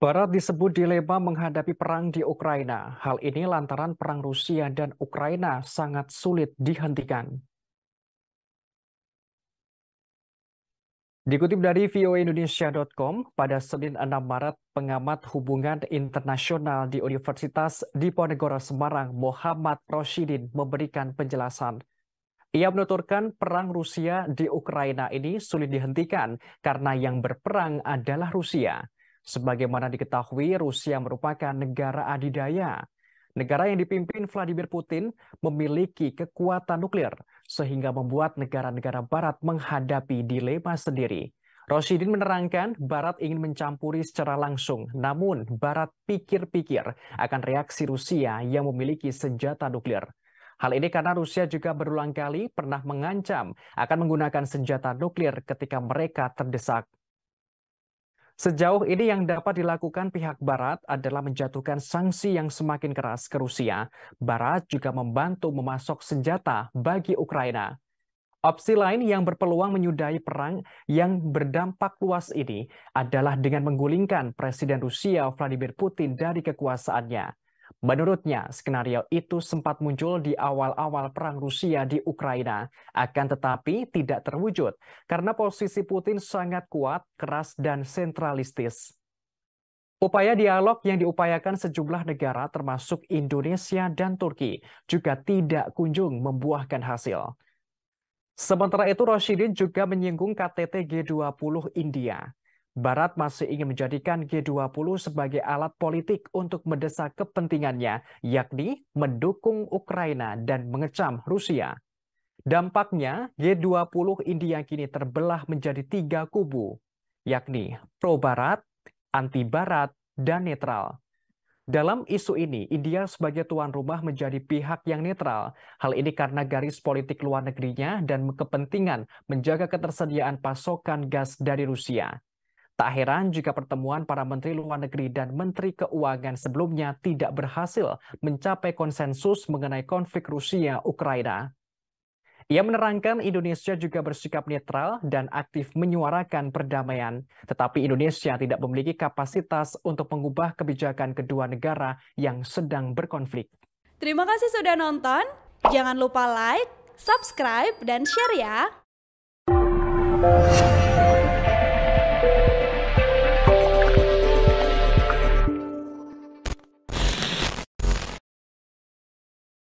Barat disebut dilema menghadapi perang di Ukraina. Hal ini lantaran perang Rusia dan Ukraina sangat sulit dihentikan. Dikutip dari voindonesia.com pada Senin 6 Maret, pengamat hubungan internasional di Universitas Diponegoro Semarang, Muhammad Roshidin, memberikan penjelasan. Ia menuturkan perang Rusia di Ukraina ini sulit dihentikan karena yang berperang adalah Rusia. Sebagaimana diketahui, Rusia merupakan negara adidaya. Negara yang dipimpin Vladimir Putin memiliki kekuatan nuklir, sehingga membuat negara-negara barat menghadapi dilema sendiri. Rosidin menerangkan, Barat ingin mencampuri secara langsung, namun Barat pikir-pikir akan reaksi Rusia yang memiliki senjata nuklir. Hal ini karena Rusia juga berulang kali pernah mengancam akan menggunakan senjata nuklir ketika mereka terdesak. Sejauh ini yang dapat dilakukan pihak Barat adalah menjatuhkan sanksi yang semakin keras ke Rusia. Barat juga membantu memasok senjata bagi Ukraina. Opsi lain yang berpeluang menyudahi perang yang berdampak luas ini adalah dengan menggulingkan Presiden Rusia Vladimir Putin dari kekuasaannya. Menurutnya, skenario itu sempat muncul di awal-awal perang Rusia di Ukraina, akan tetapi tidak terwujud karena posisi Putin sangat kuat, keras, dan sentralistis. Upaya dialog yang diupayakan sejumlah negara termasuk Indonesia dan Turki juga tidak kunjung membuahkan hasil. Sementara itu, Roshidin juga menyinggung KTT G20 India. Barat masih ingin menjadikan G20 sebagai alat politik untuk mendesak kepentingannya, yakni mendukung Ukraina dan mengecam Rusia. Dampaknya, G20 India kini terbelah menjadi tiga kubu, yakni pro-Barat, anti-Barat, dan netral. Dalam isu ini, India sebagai tuan rumah menjadi pihak yang netral. Hal ini karena garis politik luar negerinya dan kepentingan menjaga ketersediaan pasokan gas dari Rusia. Tak heran jika pertemuan para menteri luar negeri dan menteri keuangan sebelumnya tidak berhasil mencapai konsensus mengenai konflik Rusia-Ukraina. Ia menerangkan Indonesia juga bersikap netral dan aktif menyuarakan perdamaian, tetapi Indonesia tidak memiliki kapasitas untuk mengubah kebijakan kedua negara yang sedang berkonflik. Terima kasih sudah nonton. Jangan lupa like, subscribe, dan share ya.